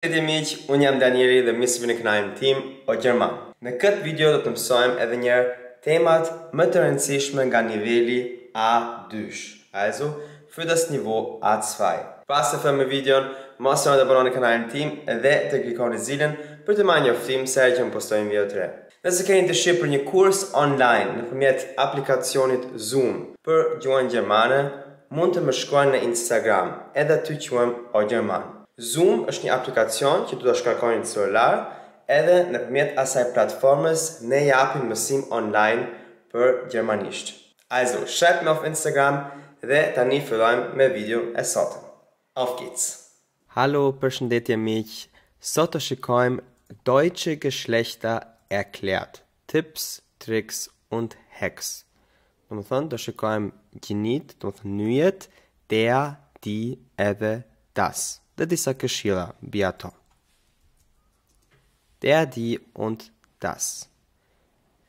Të të miq, unë jam Danieli dhe misë vë në kanalim tim o Gjerman. Në këtë video do të mësojmë edhe njerë temat më të rëndësishme nga nivelli A2. Aizu, e zu, A2. Pas të fëmë në videon, mos të në të abonon në kënajëm tim dhe të klikon në zilin për të majnë një oftim se e që më postojmë video të re. Nëse keni të shqipër një kurs online në përmjet aplikacionit Zoom për gjuën Gjermane, mund të më shkojnë në Instagram edhe të quëm o Gjermanë. Zoom është një aplikacion që du të shkarkojnë në celular, edhe në përmjet asaj platformës ne japim mësim online për gjermanisht. Also, shep me of Instagram dhe tani fillojmë me video e sotë. Auf geht's! Hallo, përshëndetje miqë, sot të shikojmë Deutsche Geschlechter erklärt, tips, tricks und hacks. Do më thënë, të shikojmë gjinit, të më thënë njët, der, die, edhe, das. Das Dedysa Keshila, Biato. Der, die und das.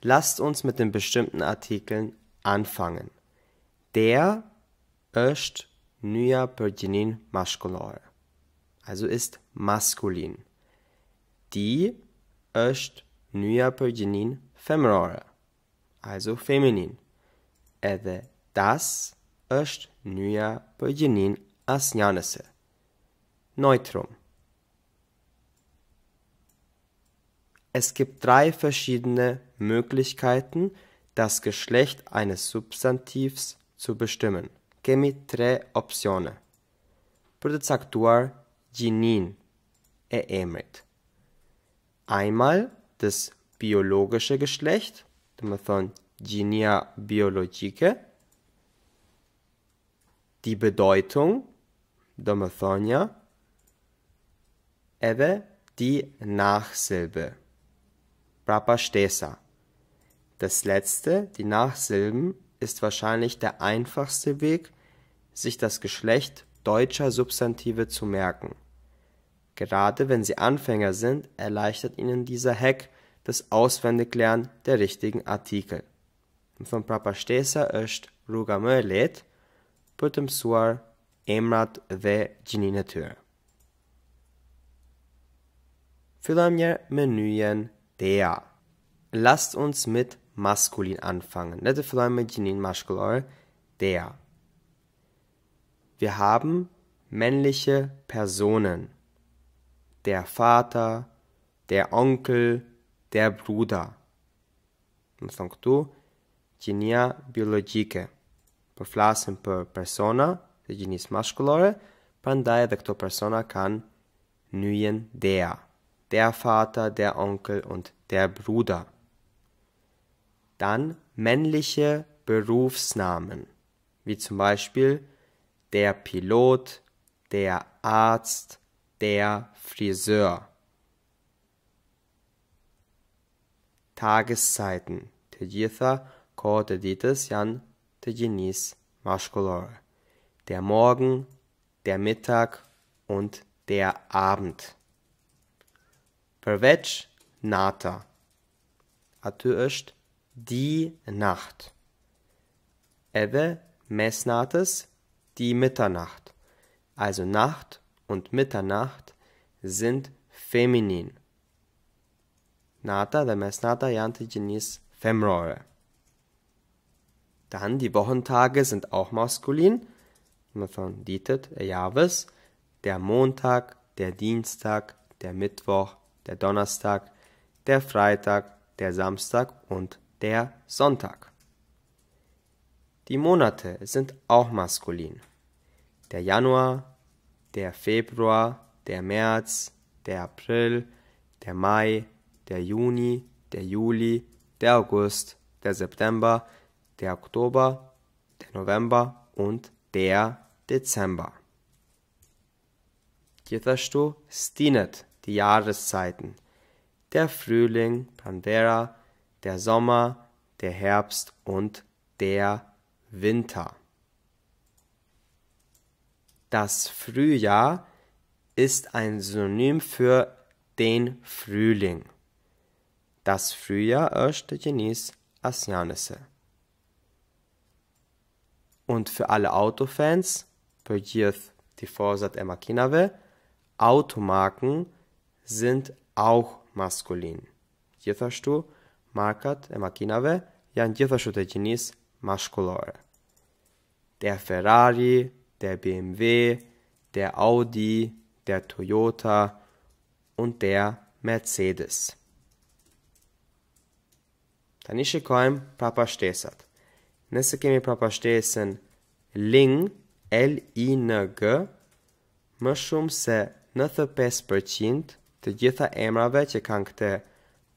Lasst uns mit den bestimmten Artikeln anfangen. Der öscht nüja perginin maskulor. Also ist maskulin. Die öscht nüja perginin feminor. Also feminin. Edhe das ösht nüja perginin asnjanese. Neutrum. Es gibt drei verschiedene Möglichkeiten, das Geschlecht eines Substantivs zu bestimmen. Chemi tre opțiune. Puteți actuar ginin e Einmal das biologische Geschlecht, von genia biologike, die Bedeutung, Domathonia, Ebbe die Nachsilbe. Prapastesa. Das letzte, die Nachsilben, ist wahrscheinlich der einfachste Weg, sich das Geschlecht deutscher Substantive zu merken. Gerade wenn Sie Anfänger sind, erleichtert Ihnen dieser Hack das Auswendiglernen der richtigen Artikel. Von Prapastesa ist rugamölet, putem suar emrat ve gininatür. fillojmë njerë me njën dea. Last uns mit maskulin anfangen. Ne të fillojmë me gjinin maskulore dea. Wir haben männliche Personen. Der Vater, der Onkel, der Bruder. Më thonë këtu, gjinia biologike. Për po flasim për persona dhe gjinis maskulore, pra ndaj edhe këto persona kanë nyjen dea. Dea. der Vater, der Onkel und der Bruder. Dann männliche Berufsnamen, wie zum Beispiel der Pilot, der Arzt, der Friseur. Tageszeiten. Der Morgen, der Mittag und der Abend. Pervec nata. A ty është nacht. Ewe Mesnates die Mitternacht. Also Nacht und Mitternacht sind feminin. Nata der mesnata janë të femrore. Dann die Wochentage sind auch maskulin, man der Montag, der Dienstag, der Mittwoch, der Donnerstag, der Freitag, der Samstag und der Sonntag. Die Monate sind auch maskulin. Der Januar, der Februar, der März, der April, der Mai, der Juni, der Juli, der August, der September, der Oktober, der November und der Dezember. Gjithashtu stinet die Jahreszeiten. Der Frühling, Pandera, der Sommer, der Herbst und der Winter. Das Frühjahr ist ein Synonym für den Frühling. Das Frühjahr erste Genies Asianese. Und für alle Autofans, Pöjith die Vorsatz Emakinave, Automarken sind auch maskulin. Gjithashtu, markat e makinave janë gjithashtu të gjinis maskulore. Der Ferrari, der BMW, der Audi, der Toyota und der Mercedes. Ta një shikojmë prapashtesat. Nëse kemi prapashtesen ling, l-i-n-g, më shumë se 95%, të gjitha emrave që kanë këte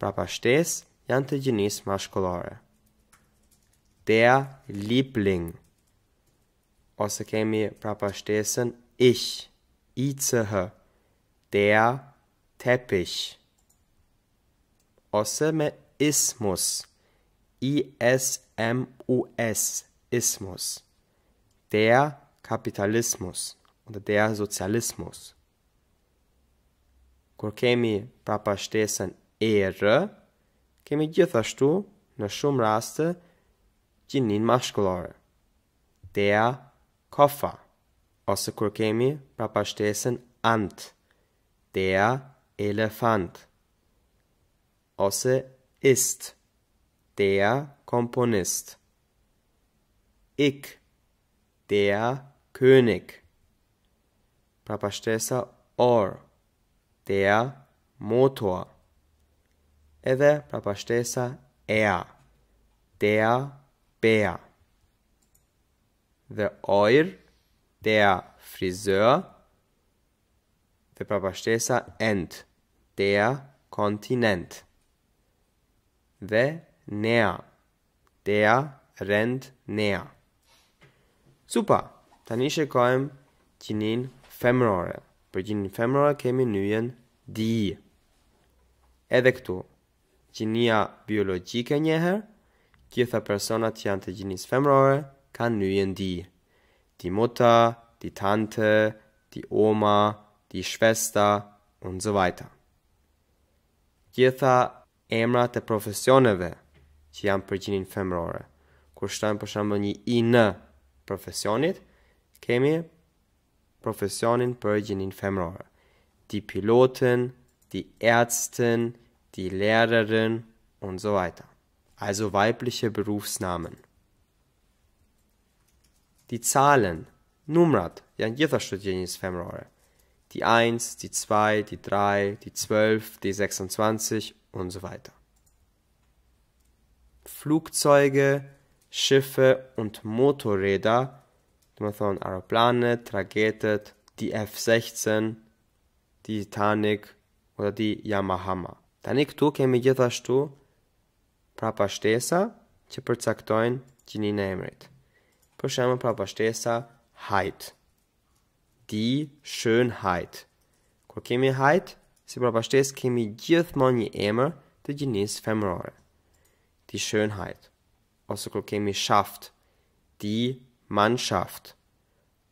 prapashtes janë të gjinis mashkullore. Dea Liebling, ose kemi prapashtesën ish, i DER dea tepish, ose me ismus, i s m u s, ismus, dea kapitalismus, dhe dea socialismus kur kemi pra pashtesën er, kemi gjithashtu në shumë raste gjinin mashkullore. Dea kofa, ose kur kemi pra pashtesën ant, dea elefant, ose ist, dea komponist, ik, dea König. Pra pashtesa or, der Motor. Edhe pra pashtesa er, der Bär. The Oir, der Friseur. Dhe pra pashtesa end, der Kontinent. Dhe nea, der rend nea. Super, tani shikojm qinin femërore për gjinin femërore kemi njën di. Edhe këtu, gjinia biologjike njëherë, gjitha personat që janë të gjinis femërore, kanë njën di. Di muta, di tante, di oma, di shvesta, unë zëvajta. Gjitha emrat e profesioneve që janë për gjinin femërore, kur shtojmë për shambë një i në profesionit, kemi Professionen Virgin Infirmary. Die Piloten, die Ärztin, die Lehrerin und so weiter. Also weibliche Berufsnamen. Die Zahlen. Numrat, ja jeder Student ist Femrore. Die 1, die 2, die 3, die 12, die 26 und so weiter. Flugzeuge, Schiffe und Motorräder të më thonë aeroplanet, tragetet, di F-16, di Titanic, o da di Yamaha. Tani këtu kemi gjithashtu prapashtesa që përcaktojnë gjinin e emrit. Për shemë prapa shtesa Di shën hajt. Kër kemi hajt, si prapashtes kemi gjithmonë një emër të gjinis femërore. Di shën hajt. Ose kër kemi shaft, di Mannschaft.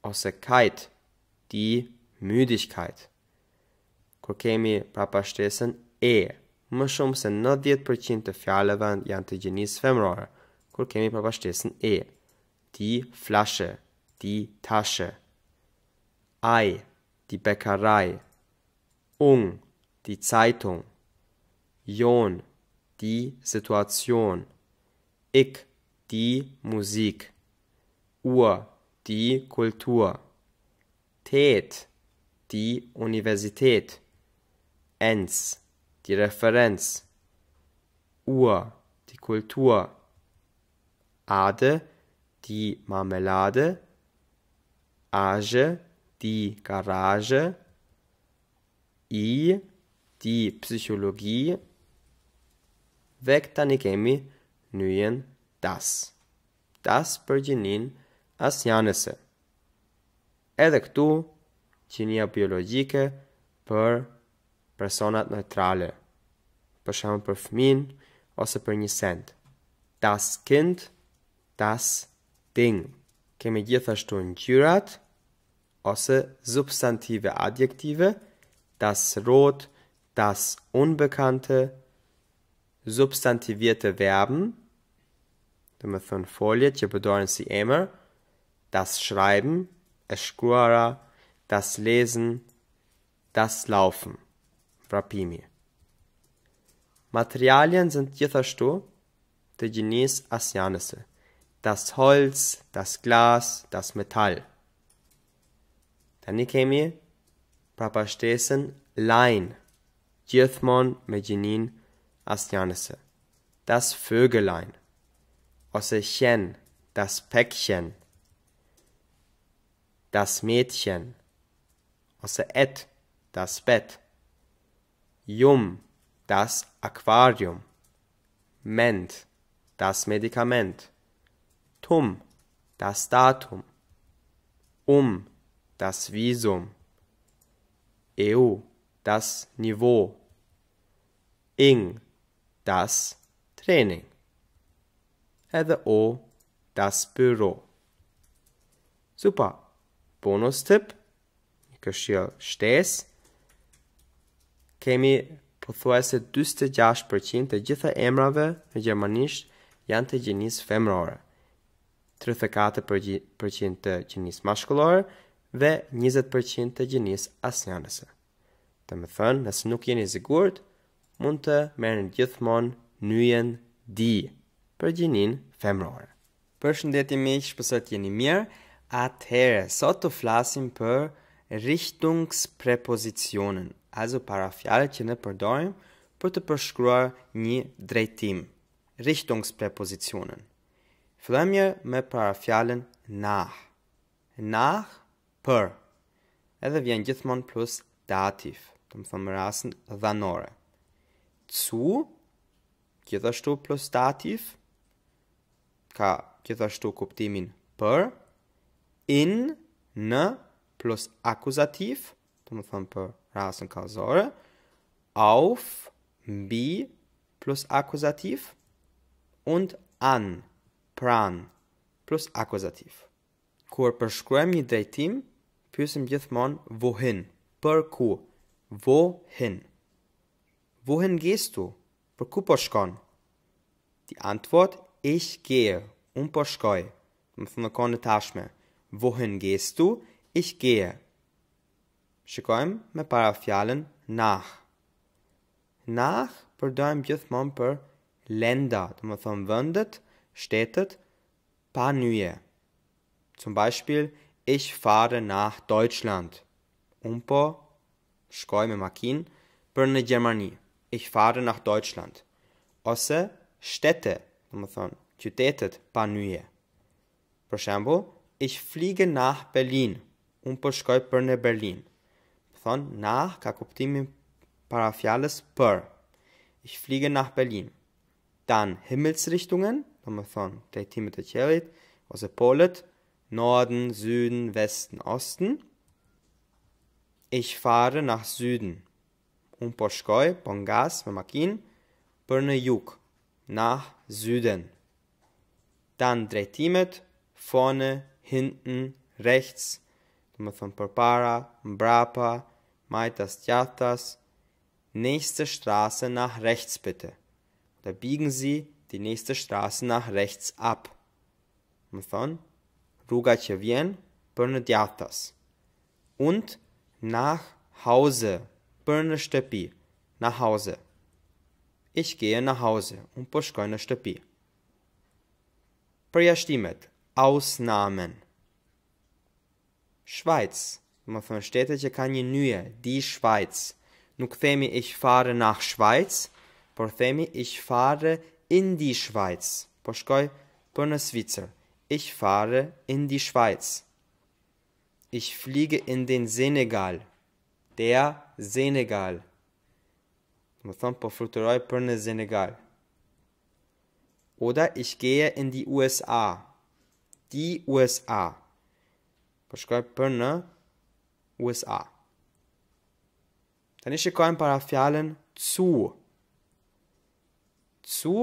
Ose kajt, di mydishkajt. Kur kemi pra pashtesën e, më shumë se 90% të fjallëve janë të gjinisë femrore, kur kemi pra pashtesën e, di flashe, di tashe. Ai, di bekaraj. Ung, di zajtung. Jon, di situacion. Ik, di muzikë. Uhr, die Kultur. Tät, die Universität. Enz, die Referenz. Uhr, die Kultur. Ade, die Marmelade. Age, die Garage. I, die Psychologie. Vektanigemi, nüjen, das. Das Bergenin asë janëse. Edhe këtu, qinia biologike për personat neutrale, për shumë për fëmin ose për një send. Das kind, das ding. Kemi gjithashtu në gjyrat ose substantive adjektive, das rot, das unbekante, substantivierte verben, dhe me thënë foljet që përdojnë si emër, das Schreiben, Escuara, das Lesen, das Laufen, Rapimi. Materialien sind gjithashtu të gjinis asjanëse, das Holz, das Glas, das Metall. Tani kemi prapashtesën lajnë, gjithmon me gjinin asjanëse, das Vögelein, ose das Päckchen, das Mädchen. Also et, das Bett. Jum, das Aquarium. Ment, das Medikament. Tum, das Datum. Um, das Visum. EU, das Niveau. Ing, das Training. Ede o, das Büro. Super. bonus tip, një këshil shtes, kemi përthuaj se 26% të gjitha emrave në Gjermanisht janë të gjenis femrore, 34% të gjenis mashkullore dhe 20% të gjenis asnjanese. Të me thënë, nësë nuk jeni zikurët, mund të merën gjithmon njën di për gjenin femrore. Për shëndetje me pësat jeni mirë, Atëherë, sot të flasim për richtungspropositionen, also para fjallet që ne përdojmë për të përshkruar një drejtim, richtungspropositionen. Fëllëmje me para fjallën nach. Nach, për. Edhe vjen gjithmon plus dativ, të më thëmë rasën dhanore. Cu, gjithashtu plus dativ, ka gjithashtu kuptimin për, in në plus akuzativ, të më thëmë për rasën kalzore, auf, bi, plus akuzativ, und an, pran, plus akuzativ. Kur përshkruem një drejtim, pysim gjithmon vohin, për ku, vohin. Vohin gjestu, për ku po shkon? Di antwort, ich gehe, un po shkoj, më thëmë në kone tashme, Wohin gehst du? Ich gehe. Shikojm me para fjalën nach. Nach përdojmë gjithmon për lenda, të më thonë vëndet, shtetet, pa nyje. Zum Beispiel, ich fahre nach Deutschland. Un po, shkoj me makin, për në Gjermani. Ich fahre nach Deutschland. Ose, shtete, të më thonë, qytetet, pa nyje. Për shembo, ich fliege nach Berlin. Umpoškoj prne Berlin. Von nach, kako ptimi parafiales per. Ich fliege nach Berlin. Dann Himmelsrichtungen, von also Polet, Norden, Süden, Westen, Osten. Ich fahre nach Süden. Umpoškoj, Bongas, Mamakin, prne Juk, nach Süden. Dann Dretimet, vorne, hinten, rechts, nochmal von Parpara, Mbrapa, Maitas, Yatas, nächste Straße nach rechts bitte. Da biegen Sie die nächste Straße nach rechts ab. Von Rugachevien, Bernadiatas. Und nach Hause, Bernestepi, nach Hause. Ich gehe nach Hause, Und Poschkoine Stepi. Priyastimet, Ausnahmen. Schweiz, më thënë shtete që ka një nye, di Schweiz. Nuk themi ich fare nach Schweiz, por themi ich fare in di Schweiz, po shkoj për në Svicër. Ich fare in di Schweiz. Ich fliege in den Senegal, der Senegal. Më thëmë po fluturoj për në Senegal. Oda ich gehe in di USA, di USA. Për po shkoj për në USA Tani shikojmë para fjallën Cu Cu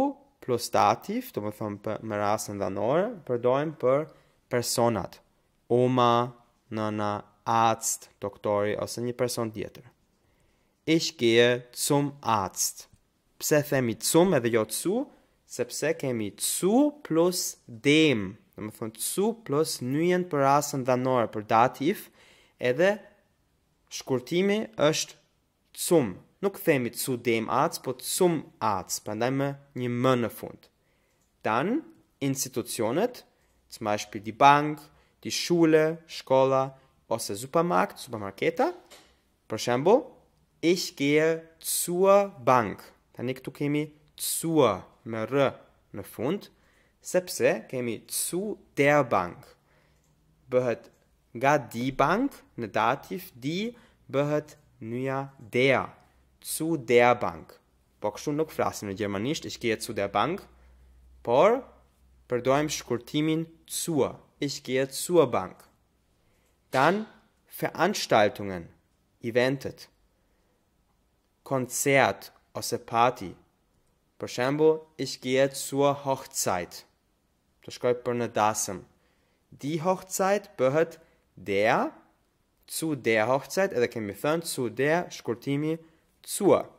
plus dativ, Të më thëmë për më rasën dhe nore Përdojmë për personat Oma, nëna, atst, doktori Ose një person tjetër Ich gehe zum Arzt. Pse themi zum edhe jo zu? Sepse kemi zu plus dem dhe më thonë cu plus njën për asën dhanore për dativ, edhe shkurtimi është cum. Nuk themi cu dem atës, po cum ac, përndaj me një më në fund. Dan, institucionet, të ma di bank, di shule, shkolla, ose supermarkt, supermarketa, për shembo, ich gehe zur bank. Tani këtu kemi zur me r në fund, sepse kemi zu der bank. Behört ga die bank ne dativ die behört nyja der. Zu der bank. Po kështu nuk flasim në ne gjermanisht, ich gehe zu der bank, por përdojmë shkurtimin zur. Ich gehe zur bank. Dann Veranstaltungen, Eventet, Konzert, ose Party. Për shembull, ich gehe zur Hochzeit das škoj na dasem. Die Hochzeit gehört der zu der Hochzeit, eller kan vi fön zu der školtimi zur.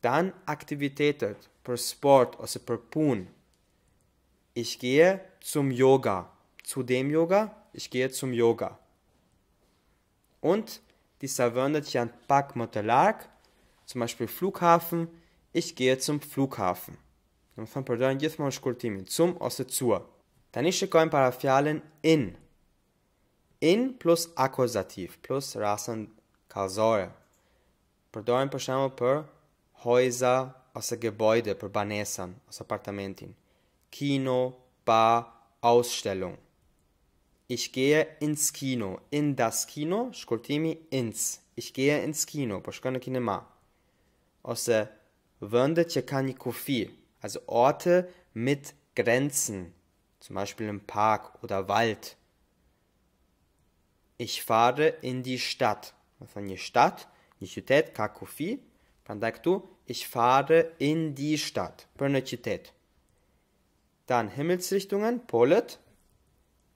Dann Aktivitäten per Sport, also per Pun. Ich gehe zum Yoga. Zu dem Yoga, ich gehe zum Yoga. Und die verwendet ja ein Pack Motelark, zum Beispiel Flughafen, ich gehe zum Flughafen. Në më thëmë përdojnë gjithmonë shkurtimin, cum ose cua. Tani shikojmë para in. In plus akuzativ, plus rasën kalzore. Përdojnë për shemë për hojza ose gebojde për banesën ose apartamentin. Kino, pa, ausstellung. Ich gehe ins Kino, in das Kino, shkurtimi ins. Ich gehe ins Kino, po shkoj në kinema. Ose vendet që kanë një kufi, Also Orte mit Grenzen, zum Beispiel im Park oder Wald. Ich fahre in die Stadt. Also не штат, не читает, как у фи. Контакту, ich fahre in die Stadt. Проночитет. Dann Himmelsrichtungen, Polet.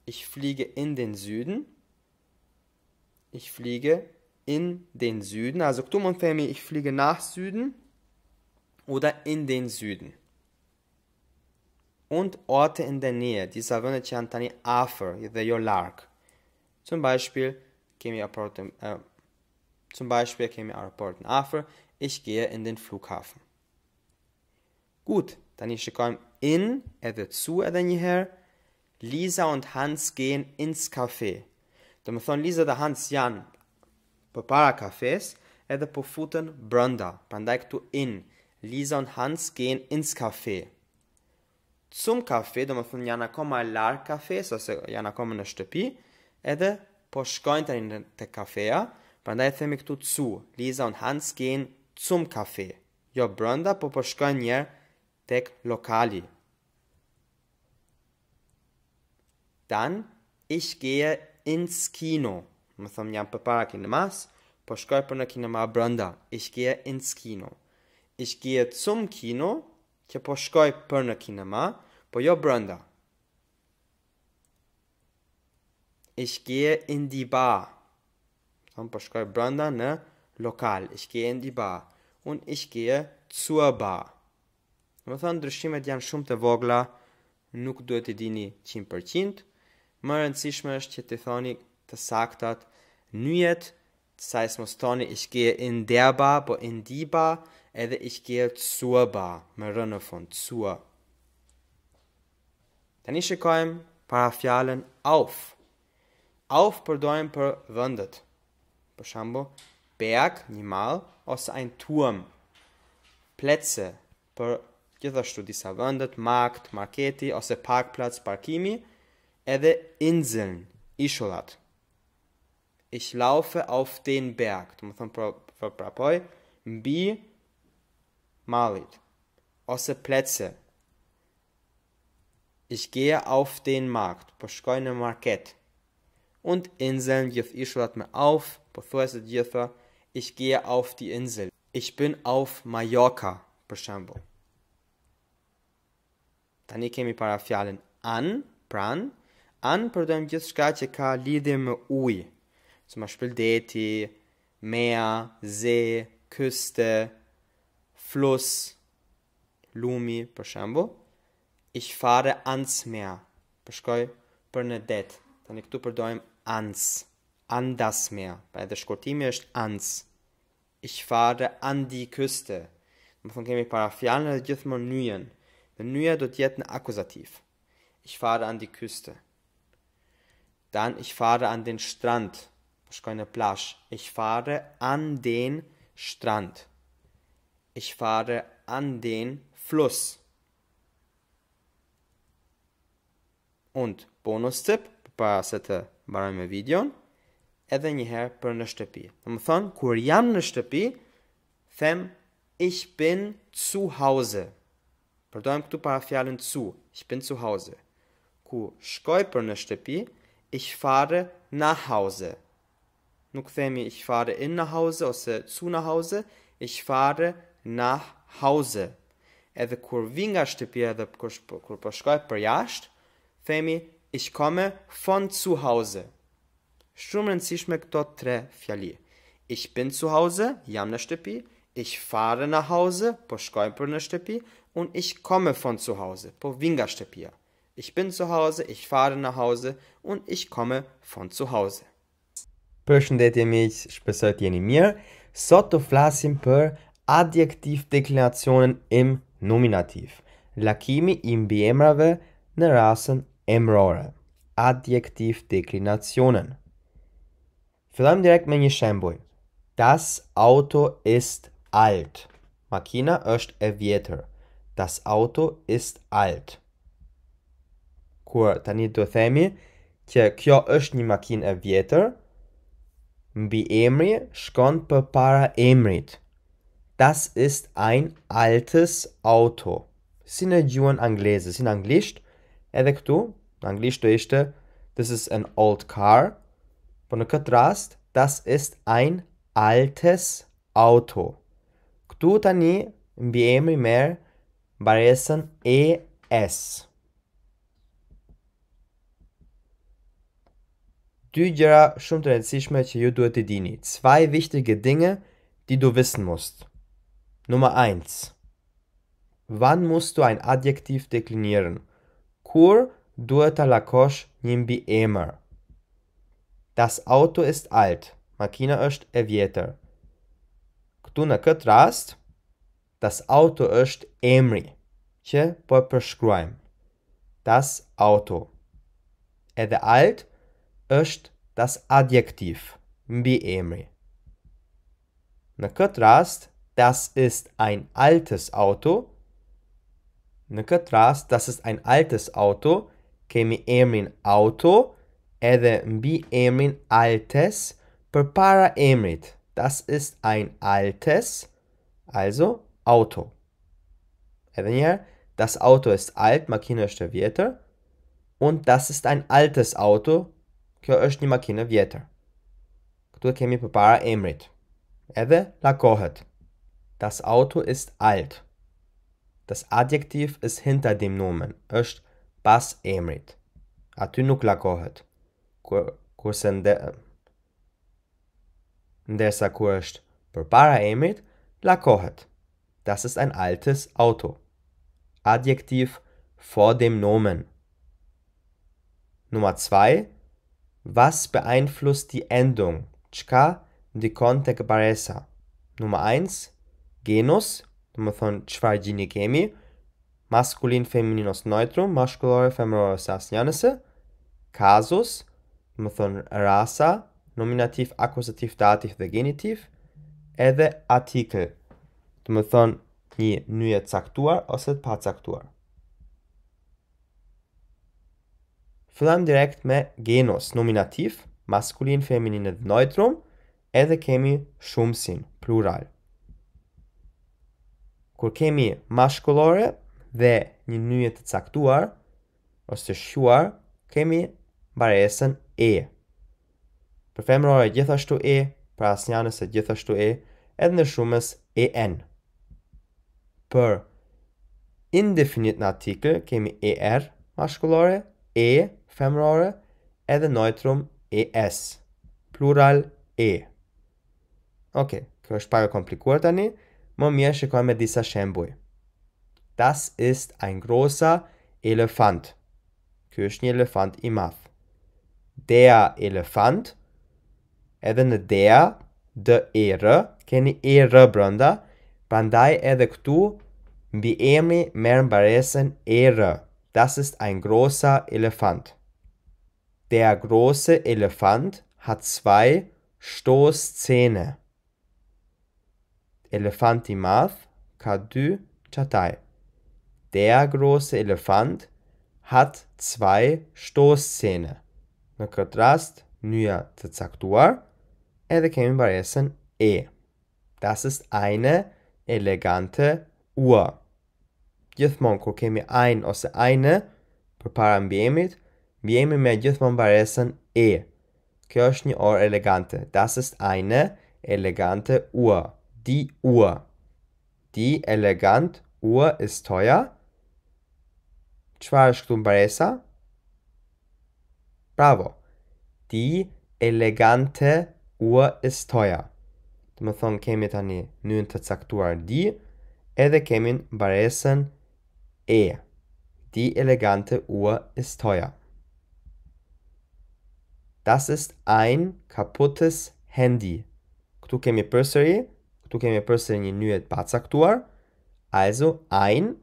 Ich fliege in den Süden. Ich fliege in den Süden. Also Ktum und Femi, ich fliege nach Süden oder in den Süden und Orte in der Nähe, die Savone Chantani Afer, the your lark. Zum Beispiel käme Airport, äh, zum Beispiel käme Airport in Afer, ich gehe in den Flughafen. Gut, dann ich komme in, er wird zu, er dann hierher. Lisa und Hans gehen ins Café. De thon Lisa dhe Hans Jan për Cafés, kafes edhe po futen brënda, prandaj këtu in. Lisa und Hans gehen ins Café. cum kafe, do më thënë janë akoma larë kafe, ose janë akoma në shtëpi, edhe po shkojnë të një të kafeja, prandaj e themi këtu cu, Liza unë Hans gen cum kafe, jo brënda, po po shkojnë njerë tek lokali. Dan, ish geje ins kino, më thëmë jam për para kinemas, po shkoj për në kinema brënda, ish geje ins kino. Ish gehe zum kino, që po shkoj për në kinema, po jo brënda. I shkje e ndi ba. po shkoj brënda në lokal. I shkje e ndi ba. Un i shkje e cua ba. më thonë, ndryshimet janë shumë të vogla, nuk duhet i dini 100%. Më rëndësishme është që të thoni të saktat njët, të sajës më stoni i shkje e ndi ba, po ndi ba, edhe ich gehe zur Bar, Wir reden von zur. Dann shikojmë para paraphialen auf. Auf përdojmë për vëndet. Për shambo, berg, një malë, ose ein tuëm. Plätze, për gjithashtu disa vëndet, markt, marketi, ose parkplatz, parkimi, edhe inseln, ishullat. Ich laufe auf den berg, të më thëmë për, për prapoj, mbi malit, ose pletse. Ich gehe auf den Markt, po shkoj në market. Und inseln gjith ishullat me auf, po thua se gjitha, ich gehe auf die insel. Ich bin auf Mallorca, për shembo. Tani kemi para fjallin an, pran, an përdojmë gjithë shka që ka lidhje me ujë, që ma shpëldeti, mea, ze, kyste, kyste, Fluss, lumi, për shembo, ich fare ans mea, përshkoj për në det, të në këtu përdojmë ans, An das mea, pa edhe shkortimi është ans, ich fare an di këste, më thënë kemi para fjallën dhe gjithë më njën, dhe njëja do tjetë në akuzativ, ich fare an di këste, dan ich fare an den strand, përshkoj në plash, ich fare an den strand, Ich fahre an den Fluss. Und Bonus Tipp, bevor ich të bei meinem edhe një herë për në shtëpi. Në më thonë, kur jam në shtëpi, them, ich bin zu hause. Përdojmë këtu para fjallën zu, ich bin zu hause. Ku shkoj për në shtëpi, ich fare na hause. Nuk themi, ich fare in na hause, ose zu na hause, ich fare nach Hause e the kurringa shtëpia edhe po, kur po shkoj për jashtë themi ich komme von zu hause shumë rëndësishme këto tre fjali ich bin zu hause jam në shtëpi ich fahre nach hause po shkoj për në shtëpi und ich komme von zu hause po vinga shtëpië ich bin zu hause ich fahre nach hause und ich komme von zu hause bërshëndetemi shpresoj të jeni mirë sot të flasim për adjektivdeklinacionin im nominativ, lakimi i mbiemrave në rasën emrore. Adjektivdeklinacionin. Fillojmë direkt me një shemboj. Das Auto ist alt. Makina është e vjetër. Das Auto ist alt. Kur tani do themi që kjo është një makinë e vjetër, mbi emri shkon për para emrit. Das ist ein altes auto. Synergion angleses. In Englisch, edhe këtu, në anglisht do This is an old car. Po në das ist ein altes auto. Këtu tani mbi emri merr ES. Dy gjëra shumë të rëndësishme dini. Zwei wichtige Dinge, die du wissen musst. Nummer 1. Wann musst du ein Adjektiv deklinieren? Kur dueta la kosh nimbi emer. Das Auto ist alt. Makina öst evieter. vjetër. Këtu në das Auto është emri që po e Das Auto. Ede alt është das Adjektiv mbi emri. Na këtë das ist ein altes Auto. Nukatras, das ist ein altes Auto. Kemi emin Auto. Edhe mbi emin altes. Prepara emrit. Das ist ein altes, also Auto. Edhe njerë, das Auto ist alt, makina është e vjetër. Und das ist ein altes Auto, kjo është një makinë e vjetër. Këtu e kemi përpara emrit. Edhe lakohet. Das Auto ist alt. Das Adjektiv ist hinter dem Nomen. Öst bas emrit. Atynucla kohet. Kursende. Äh, Ndesa kurst. Propara emrit. La kohet. Das ist ein altes Auto. Adjektiv vor dem Nomen. Nummer 2. Was beeinflusst die Endung? Chka, die Kontek Baresa. Nummer 1. genus, të më thonë qëfar gjinë kemi, maskulin, feminin ose nojtru, mashkullore, femërore ose asë njënëse, kazus, të më thonë rasa, nominativ, akusativ, dativ dhe genitiv, edhe atikl, të më thonë një e caktuar ose të pa caktuar. Fëllam direkt me genus, nominativ, maskulin, feminin e nojtrum, edhe kemi shumësin, plural kur kemi mashkullore dhe një njëjë të caktuar, ose shuar, kemi baresën e. Për femrore gjithashtu e, për asnjanës e gjithashtu e, edhe në shumës e n. Për indefinit në atikër kemi e r, er, mashkullore, e, femrore, edhe nojtrum e s, plural e. Oke, okay, kjo është e komplikuar tani, Momiersche komme dieser Schembui. Das ist ein großer Elefant. Küchenelefant imaf. Der Elefant. Edhe der, dë erë, keni erë brënda, prandaj edhe këtu mbi emri merr mbaresen erë. Das ist ein großer Elefant. Der große Elefant hat zwei Stoßzähne. Elefanti math ka dy qataj. Der große Elefant hat zwei Stoßzähne. Në këtë rast, njëja të caktuar, edhe kemi baresën e. Das ist eine elegante ua. Gjithmonë, kur kemi ajnë ose ajnë, për para mbjemit, mbjemi me gjithmonë baresën e. Kjo është një orë elegante. Das ist eine elegante Elegante ua die Uhr. Die elegant Uhr ist teuer. Çfarë është këtu mbaresa? Bravo. Die elegante Uhr ist teuer. Të më thonë kemi tani një të caktuar di, edhe kemi në baresën e. Di elegante ua is toja. Das ist ein kaputtes Handy. Këtu kemi përsëri. këtu kemi përsëri një nyjet pa caktuar, also ein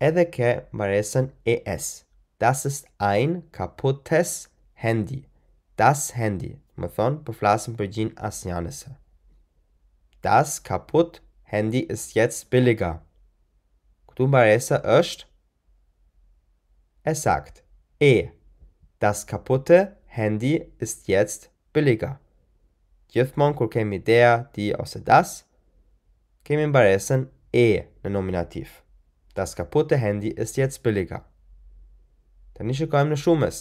edhe ke marresën es. Das ist ein kaputtes Handy. Das Handy, më thonë, përflasim për gjin asnjanëse. Das kaputt Handy ist jetzt billiger. Këtu marresa është e sakt. E. Das kaputte Handy ist jetzt billiger. Gjithmonë kur kemi dea, di ose das, kemi mbaresën e në nominativ. Das kaputte Handy ist jetzt billiger. Të një shikojmë në shumës.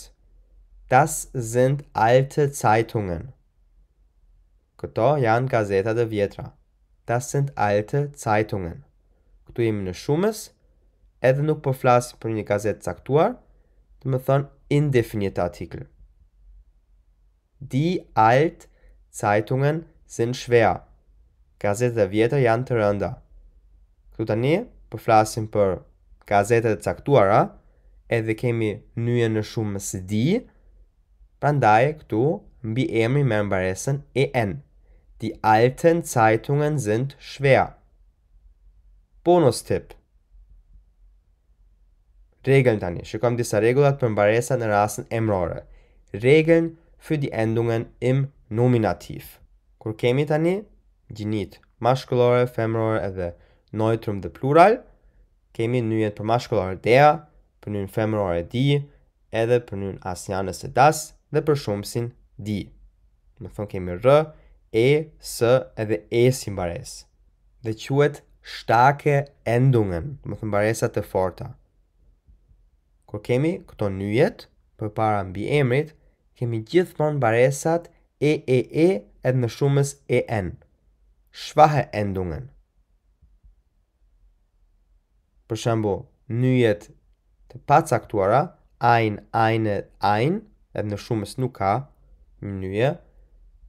Das sind alte Zeitungen. Këto janë gazeta dhe vjetra. Das sind alte Zeitungen. Këtu jemi në shumës, edhe nuk po për një gazetë caktuar, të më thonë indefinit artikl. Die alt Zeitungen sind schwer gazetet e vjetër janë të rënda. Këtu tani po flasim për gazetet e caktuara, edhe kemi nyje në shumë më së di, prandaj këtu mbi emri me mbaresën EN. Die alten Zeitungen sind schwer. Bonus tip. Regeln tani, shikom disa regullat për mbaresa në rasën emrore. Regeln für die Endungen im Nominativ. Kur kemi tani gjinit mashkullore, femërore edhe neutrum dhe plural, kemi njët për mashkullore dea, për njën femërore di, edhe për njën asnjanës e das dhe për shumësin di. Më thonë kemi rë, e, së edhe e si mbares. Dhe quet shtake endungen, më thonë baresat e forta. Kër kemi këto njët për para mbi emrit, kemi gjithmonë baresat e, e, e edhe në shumës e, në. schwache Endungen. Przembo nüjet te pacaktuara ein, eine, ein, ebne schumes nuka, nüje,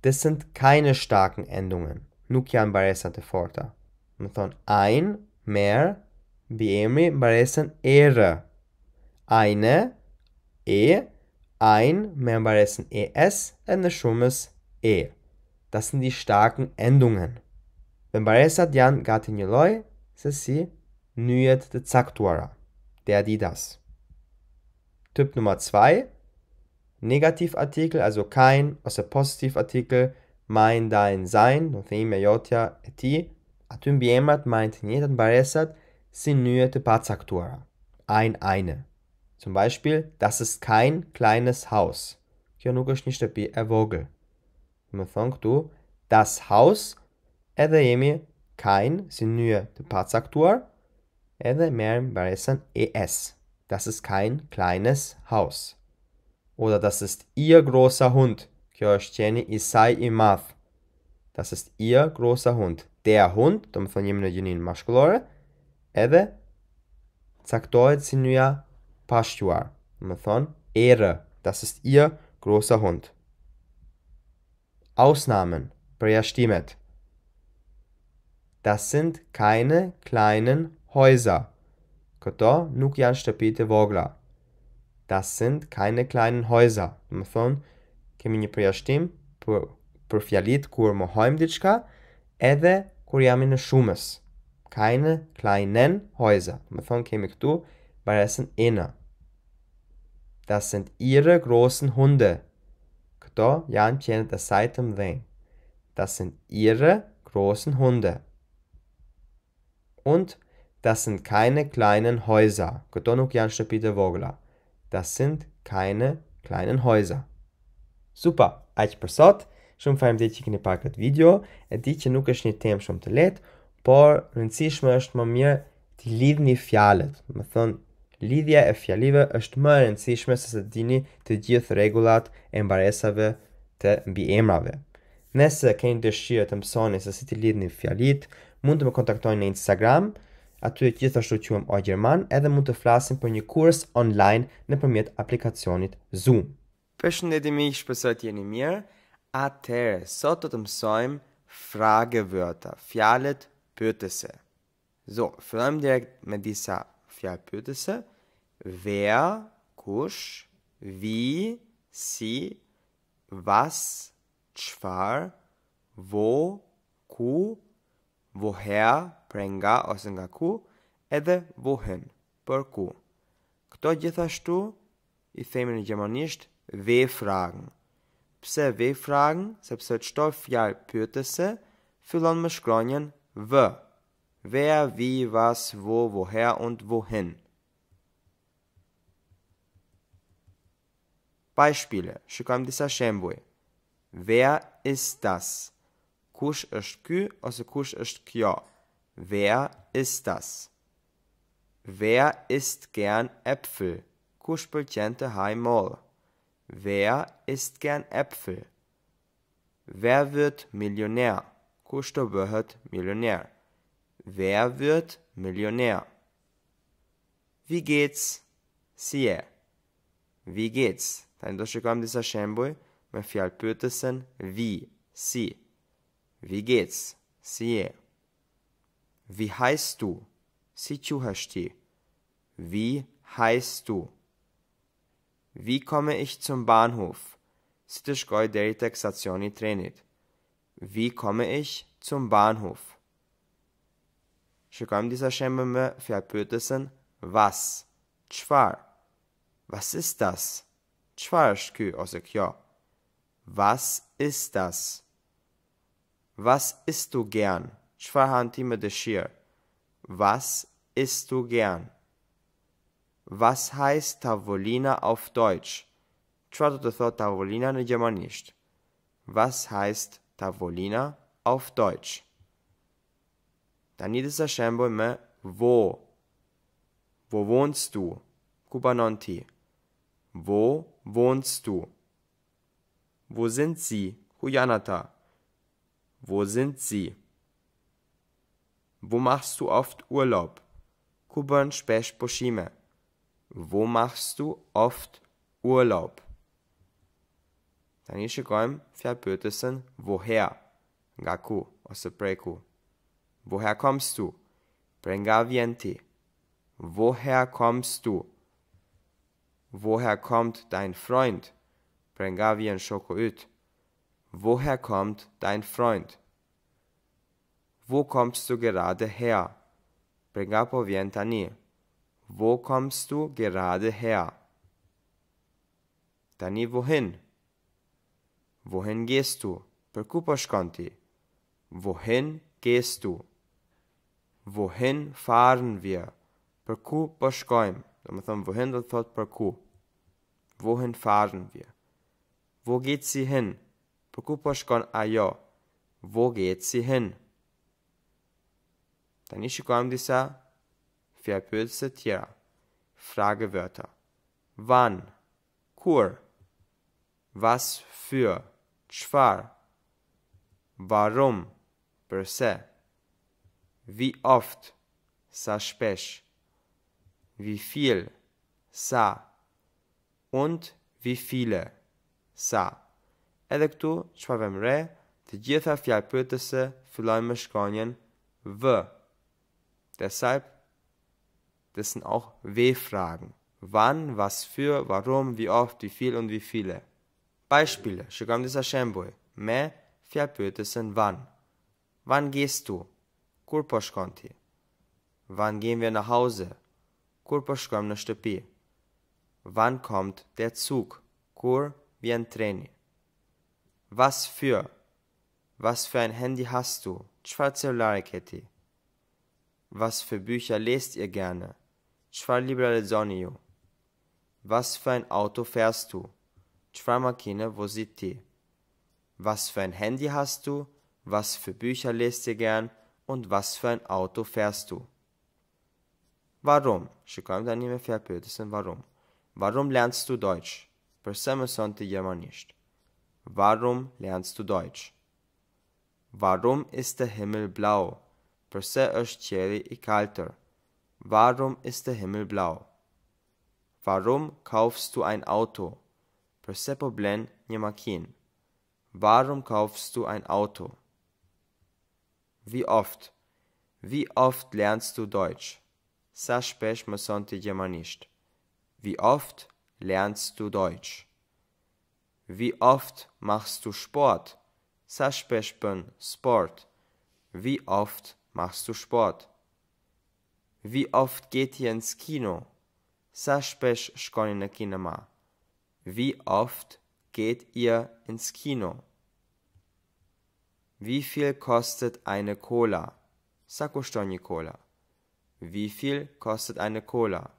das sind keine starken Endungen. Nukian baresante forta. Methon ein, mehr, biemri baresen ere. Eine, e, ein, mehr baresen es, ebne schumes e. Das sind die starken Endungen. Wenn Vembaresa Dian Gatiniloi Sesi Nüet de Zaktuara. Der, die, das. Typ Nummer 2. Negativartikel, also kein, außer Positivartikel, mein, dein, sein, nothing mejotia eti, atüm biemat meint jeden baresat, sinuete pazaktura. Ein, eine. Zum Beispiel, das ist kein kleines Haus. Kionugosch nicht der erwogel. Methonk du, das Haus edhe jemi kain si një të pacaktuar, edhe merëm baresën e es. Das ist kein kleines haus. Oda das ist ihr grosa hund. Kjo është qeni i saj i math. Das ist ihr grosa hund. Der hund, të më thonjim në gjinin mashkullore, edhe caktohet si njëja pashtuar. Të më thonë, erë. Das ist ihr grosa hund. Ausnamen, përja shtimet. Das sind keine kleinen Häuser. Këto nuk janë shtëpi të vogla. Das sind keine kleinen Häuser. Më thonë, kemi një përjashtim për, për fjalit kur më hojmë diçka edhe kur jam në shumës. Keine kleinen Häuser. Më thonë, kemi këtu baresën e Das sind ihre großen Hunde. Këto janë qenët e sajtëm dhejnë. Das sind ihre großen Hunde und das sind keine kleinen Häuser. Këto nuk janë shtëpi të vogla. Das sind keine kleinen Häuser. Super, aq për sot. Shumë faleminderit që keni parë këtë video. E di që nuk është një temë shumë të lehtë, por rëndësishme është më mirë të lidhni fjalët. Më thënë, Lidhja e fjalive është më e rëndësishme se të dini të gjithë rregullat e mbaresave të mbiemrave. Nëse keni dëshirë të mësoni se si të lidhni fjalitë, mund të më kontaktojnë në Instagram, aty e gjithashtu që më ogjerman, edhe mund të flasin për një kurs online në përmjet aplikacionit Zoom. Për shëndetimi i të jeni mirë, atërë, sot të të mësojmë frage vërta, fjalet pëtëse. Zo, fërëm direkt me disa fjalet pyetëse. Wer, kush, vi, si, vas, qfar, vo, ku, woher, pre nga ose nga ku, edhe wohin, për ku. Këto gjithashtu i themi në gjermanisht we fragen. Pse we fragen? Sepse çdo fjalë pyetëse fillon me shkronjën vë. Wer, wie, was, wo, woher und wohin. Beispiele. Shikojmë disa shembuj. Wer ist das? Kush është ky ose kush është kjo? Wer ist das? Wer isst gern Äpfel? Kush pëlqen të haj mollë? Wer isst gern Äpfel? Wer wird Millionär? Kush do bëhet milioner? Wer wird Millionär? Wie geht's? Sie. Wie geht's? Tani do shikojm disa shembuj me fjalë pyetësen wie, si Wie geht's? Siehe. Wie heißt du? Sichuhashti. Wie heißt du? Wie komme ich zum Bahnhof? Sitischgoi derita Xationi trenit. Wie komme ich zum Bahnhof? Shikam dieser Schemmeme verpötesen was? Chvar. Was ist das? Chvarschkü osekjo. Was ist das? Was isst du gern? Schwahantime de Was isst du gern? Was heißt Tavolina auf Deutsch? Tavolina ne Was heißt Tavolina auf Deutsch? Danida Sashembo me wo. Wo wohnst du? Kubanonti. Wo wohnst du? Wo sind sie? Huyanata. Wo sind Sie? Wo machst du oft Urlaub? Kuban spech poshime. Wo machst du oft Urlaub? Tani shikojmë fjalë woher Gaku, ku ose prej Woher kommst du? Prej nga Woher kommst du? Woher kommt dein Freund? Brengavien nga vjen woher kommt dein Freund? Wo kommst du gerade her? Pregapo Vientani. Wo kommst du gerade her? Tani, wohin? Wohin gehst du? Precupaš konti. Wohin gehst du? Wohin fahren wir? Precupaš kojm. Wohin, das Wort Precu. Wohin fahren wir? Wo geht sie hin? Pokuposchkon ayo. Wo geht sie hin? Dann disa Verpülse Tira. Fragewörter. Wann? Kur. Was für? Schwar. Warum? Perse. Wie oft? Sa spech. Wie viel? Sa. Und wie viele? Sa edhe këtu çfarë vëmë re, të gjitha fjalë pyetëse fillojnë me shkronjën V. Deshalb das sind auch W-Fragen. Wann, was für, warum, wie oft, wie viel und wie viele. Beispiele. Szukam disa shembuj. Me fjalë pyetësën e wann. Wann gehst du? Kur po shkon ti? Wann gehen wir nach Hause? Kur po shkojmë në shtëpi? Wann kommt der Zug? Kur vjen treni? Was für? Was für ein Handy hast du? Çfarë celulare Was für Bücher lest ihr gerne? Çfarë libra Was für ein Auto fährst du? Çfarë makine Was für ein Handy hast du? Was für Bücher lest ihr gern? Und was für ein Auto fährst du? Warum? Shikojmë tani me fjalë warum. Warum lernst du Deutsch? Pse mëson ti gjermanisht? Warum lernst du Deutsch? Warum ist der Himmel blau? Përse është qeli i kaltër? Warum ist der Himmel blau? Warum kaufst du ein Auto? Përse po blen një Warum kaufst du ein Auto? Wie oft? Wie oft lernst du Deutsch? Sa shpesh mëson ti Wie oft lernst du Deutsch? Wie oft machst du Sport? Sashpeshpen Sport. Wie oft machst du Sport? Wie oft geht ihr ins Kino? Sashpesh Shkonina Kinema. Wie oft geht ihr ins Kino? Wie viel kostet eine Cola? Sakostoni Cola. Wie viel kostet eine Cola?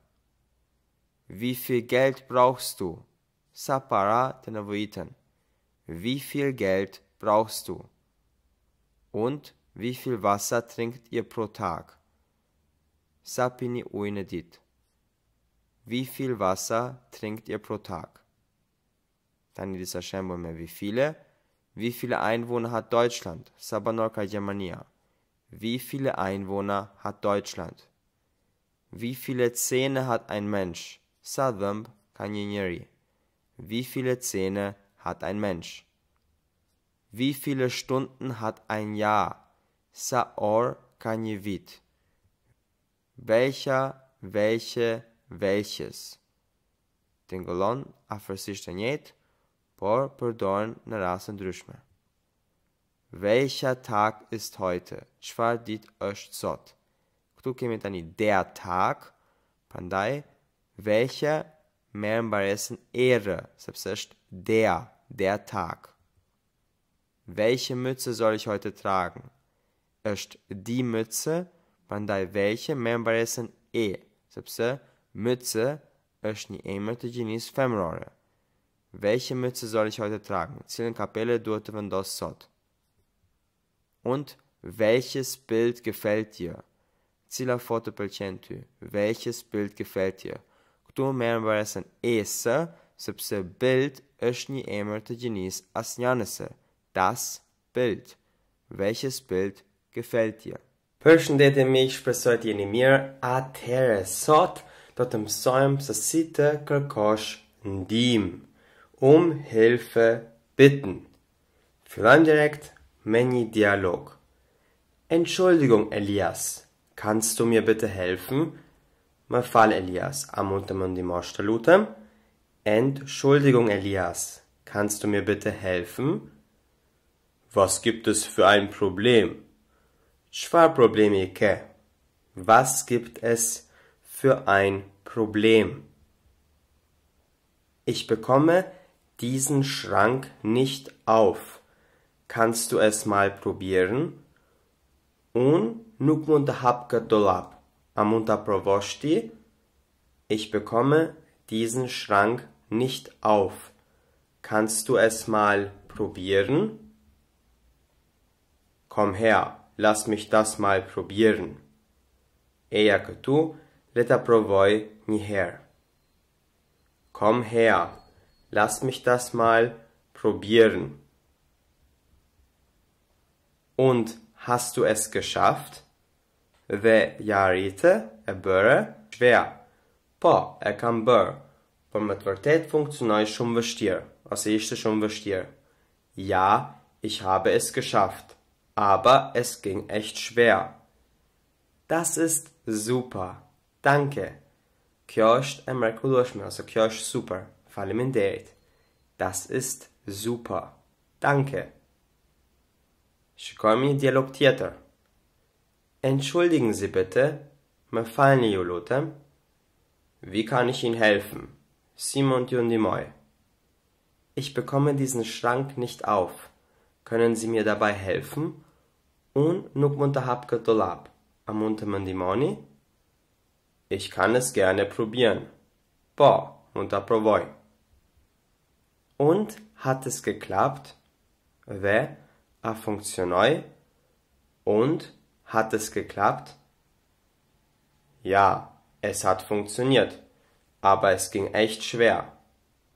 Wie viel Geld brauchst du? Sapara den wie viel Geld brauchst du? Und wie viel Wasser trinkt ihr pro Tag? Sapini uinedit. Wie viel Wasser trinkt ihr pro Tag? Dann in dieser Schembome, wie viele? Wie viele Einwohner hat Deutschland? Sabanorka Germania. Wie viele Einwohner hat Deutschland? Wie viele Zähne hat ein Mensch? Sadhamb Kanyeri. Wie viele Zähne hat ein Mensch? Wie viele Stunden hat ein Jahr? Sa or ka një vit? Welcher, welche, welches? Tingolon a fërsisht e por përdojnë në rasën dryshme. Welcher tag ist heute? Qfar dit është sot? Këtu kemi tani një dea tag, pandaj, welcher mehr Ehre. Selbst der, der Tag. Welche Mütze soll ich heute tragen? Erst die Mütze, wann da welche mehr embarrassen, e. Selbst Mütze, erst nie emerte Genies Femrore. Welche Mütze soll ich heute tragen? Zählen Kapelle durte von das Sot. Und welches Bild gefällt dir? Zila foto pelcenty. Welches Bild gefällt dir? tu merë në varesën esë, sepse bild është një emër të gjinis asnjanëse, das bild, welches bild gefällt dir. Për shëndetje miq, shpresoj të jeni mirë. Atëherë sot do të mësojmë se si të kërkosh um Hilfe bitten. Fillojmë direkt me dialog. Entschuldigung, Elias, kannst du mir bitte helfen? fall Elias, Amuntamandimosh Talutam. Entschuldigung, Elias, kannst du mir bitte helfen? Was gibt es für ein Problem? Schwar Problemike. Was gibt es für ein Problem? Ich bekomme diesen Schrank nicht auf. Kannst du es mal probieren? Un nukmundahab dolab. Amunta Provosti, ich bekomme diesen Schrank nicht auf. Kannst du es mal probieren? Komm her, lass mich das mal probieren. Eher tu, leta provoi ni her. Komm her, lass mich das mal probieren. Und hast du es geschafft? Dhe jarite e bëre shvea. Po, e kam bërë, por më të vërtet funksionoi shumë vështirë, ose ishte shumë vështirë. Ja, ich habe es geschafft, aber es ging echt schwer. Das ist super. Danke. Kjo është e mrekullueshme ose kjo është super. Faleminderit. Das ist super. Danke. Shikojmë një dialog tjetër. Entschuldigen Sie bitte, mafalni Jolote. Wie kann ich Ihnen helfen? Simon Dionimoy. Ich bekomme diesen Schrank nicht auf. Können Sie mir dabei helfen? Un nukmuntahapka dolab. Amuntamandimoni? Ich kann es gerne probieren. Bo, muntaprovoi. Und hat es geklappt? Ve, a funktionoi? Und hat es geklappt? Ja, es hat funktioniert. Aber es ging echt schwer.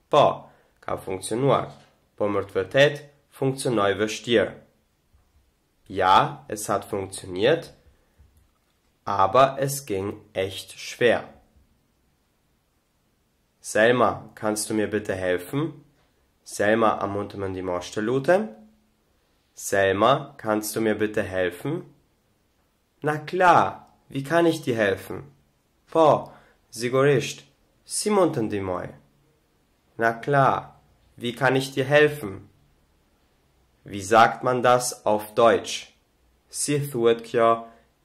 Pó, ka funktioniert. Pommer vërtet, funksionoi vështirë. Ja, es hat funktioniert, aber es ging echt schwer. Selma, kannst du mir bitte helfen? Selma am unteren die Moschelute. Selma, kannst du mir bitte helfen? Na klar, wie kann ich dir helfen? Po, Sigorist, Simonten Dimoy. Na klar, wie kann ich dir helfen? Wie sagt man das auf Deutsch? Si thuet kjo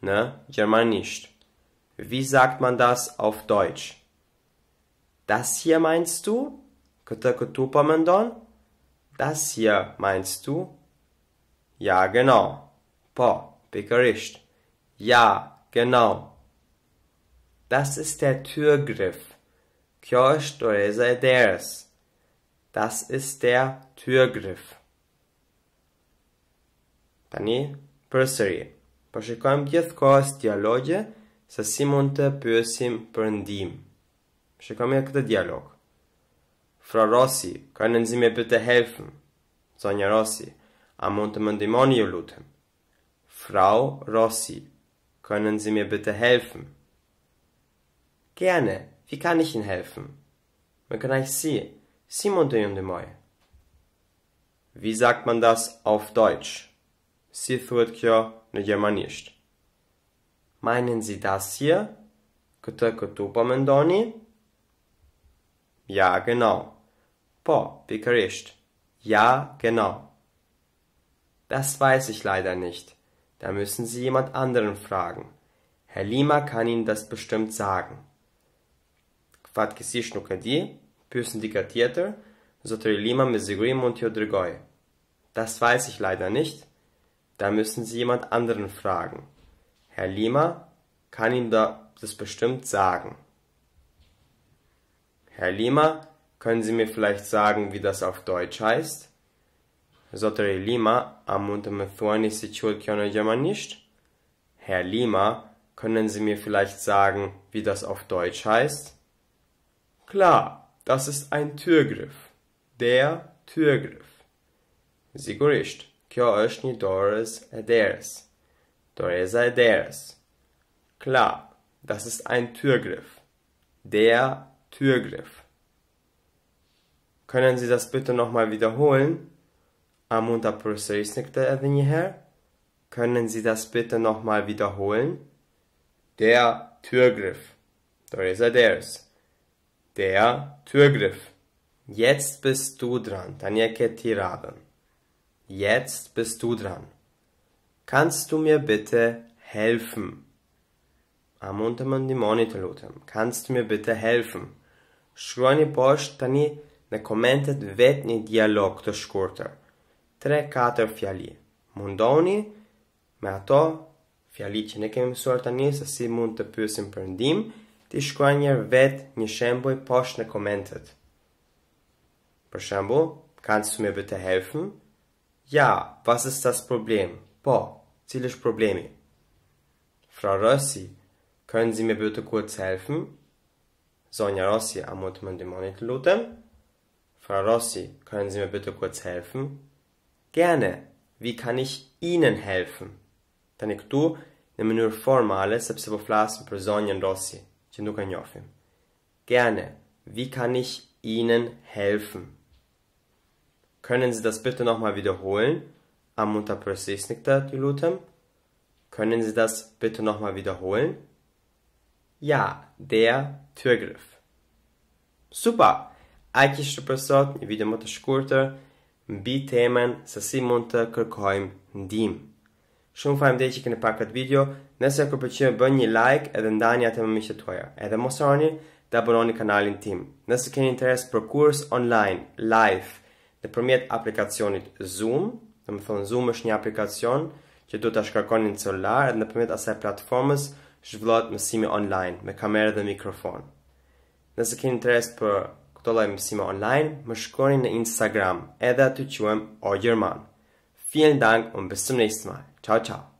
ne Germanisch. Wie sagt man das auf Deutsch? Das hier meinst du? Kutakutupamendon? Das hier meinst du? Ja, genau. Po, Pekarisht. Ja, genau. Das ist der Türgriff. Kjo është doreza e derës. Das ist der Türgriff. Tani, për sëri, përshikojmë po gjithë kohës dialogje se si mund të pyesim për ndim. Shikojmë e këtë dialog. Fra Rossi, ka në nëzime për të helfëm. Zonja Rossi, a mund të më ndimoni ju lutëm? Frau Rossi, Können Sie mir bitte helfen? Gerne. Wie kann ich Ihnen helfen? Man kann ich Sie. Sie de moi. Wie sagt man das auf Deutsch? Sie tja ne germanisch. Meinen Sie das hier? Mendoni? Ja, genau. Po, wie Ja, genau. Das weiß ich leider nicht. Da müssen Sie jemand anderen fragen. Herr Lima kann Ihnen das bestimmt sagen. Kvad kisišno kadi, püßen die Theater, zotri Lima mizigrim und Das weiß ich leider nicht. Da müssen Sie jemand anderen fragen. Herr Lima kann Ihnen das bestimmt sagen. Herr Lima, können Sie mir vielleicht sagen, wie das auf Deutsch heißt? Zotëri Lima, a mund të më thuani si quhet kjo në Gjermanisht? Herr Lima, können Sie mir vielleicht sagen, wie das auf Deutsch heißt? Klar, das ist ein Türgriff. Der Türgriff. Sigurist, kjo është një dorës e derës. Doreza e derës. Klar, das ist ein Türgriff. Der Türgriff. Können Sie das bitte nochmal wiederholen? E Amunta në këtë edhe një herë. Können Sie das bitte noch mal wiederholen? Der Türgriff. Der ist er. Der Türgriff. Jetzt bist du dran. Dann ja keti raden. Jetzt bist du dran. Kannst du mir bitte helfen? Amunta mandimoni lutëm. lutem. Kannst du mir bitte helfen? Shkruani të tani ne komentet vetë një dialog të shkurtër. 3-4 fjali. Mundoni me ato fjali që ne kemi mësuar tani se si mund të pyesim për ndihmë, ti shkruaj një vet një shembull poshtë në komentet. Për shembull, kanë të sume bëjë të helfen? Ja, was ist das Problem? Po, cilë është problemi? Frau Rossi, können Sie mir bitte kurz helfen? Sonja Rossi, a mund të mëndimoni të lutëm? lutem? Frau Rossi, können Sie mir bitte kurz helfen? Gerne. Wie kann ich Ihnen helfen? Dann ich këtu në mënyrë formale sepse po flasim për zonjën Rossi, që nuk e njohim. Gerne. Wie kann ich Ihnen helfen? Können Sie das bitte nochmal wiederholen? Am mund ta përsërisni lutem? Können Sie das bitte nochmal wiederholen? Ja, der Türgriff. Super! Eigentlich ist për sot një video më mbi temen se si mund të kërkojmë ndim. Shumë fajmë dhe që këne pak këtë video, nëse e kërpëqime bëni një like edhe ndani atë më miqtë të tuaja. Edhe mos orëni të abononi kanalin tim. Nëse keni interes për kurs online, live, në përmjet aplikacionit Zoom, dhe më thonë Zoom është një aplikacion që du të shkarkoni në cëllar edhe në përmjet asaj platformës shvlot mësimi online me kamerë dhe mikrofon. Nëse keni interes për këto lloj mësime online, më shkoni në Instagram, edhe aty quhem o german. Vielen Dank und bis zum nächsten Mal. Ciao ciao.